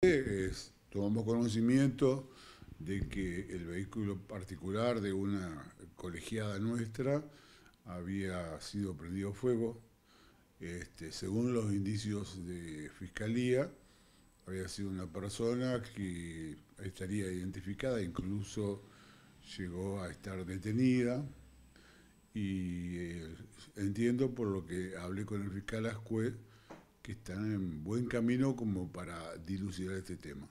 Es, tomamos conocimiento de que el vehículo particular de una colegiada nuestra había sido prendido fuego. Este, según los indicios de fiscalía, había sido una persona que estaría identificada, incluso llegó a estar detenida. Y eh, entiendo por lo que hablé con el fiscal Ascue que están en buen camino como para dilucidar este tema.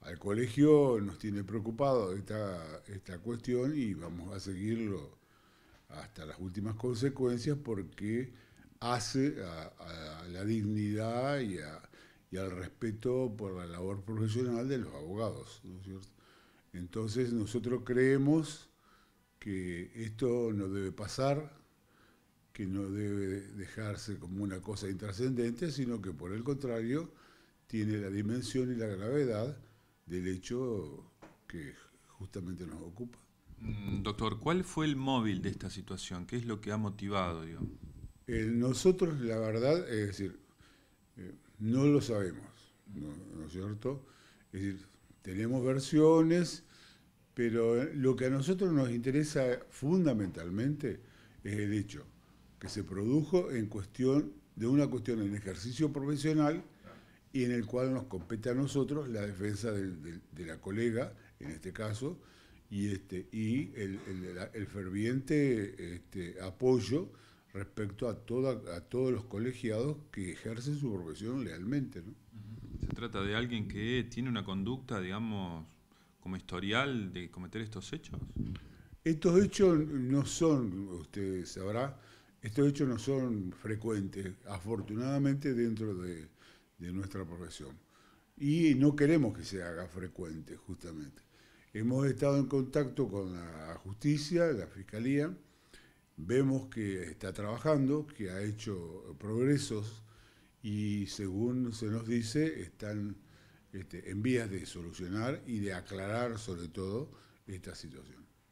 Al colegio nos tiene preocupado esta, esta cuestión y vamos a seguirlo hasta las últimas consecuencias porque hace a, la dignidad y, al respeto por la labor profesional de los abogados. Entonces nosotros creemos que esto no debe pasar, que no debe dejarse como una cosa intrascendente, sino que por el contrario tiene la dimensión y la gravedad del hecho que justamente nos ocupa. Mm, doctor, ¿cuál fue el móvil de esta situación? ¿Qué es lo que ha motivado? nosotros, la verdad, es decir, eh, no lo sabemos, ¿no es cierto? Es decir, tenemos versiones, pero lo que a nosotros nos interesa fundamentalmente es el hecho que se produjo en cuestión de una cuestión en ejercicio profesional y en el cual nos compete a nosotros la defensa de, la colega, en este caso, y, este, y el, ferviente este, apoyo respecto a, toda, a todos los colegiados que ejercen su profesión lealmente. Se trata de alguien que tiene una conducta, digamos, como historial de cometer estos hechos. Estos hechos no son, usted sabrá, estos hechos no son frecuentes, afortunadamente, dentro de, nuestra profesión. Y no queremos que se haga frecuente, justamente. Hemos estado en contacto con la justicia, la fiscalía, vemos que está trabajando, que ha hecho progresos y según se nos dice están este, en vías de solucionar y de aclarar sobre todo esta situación.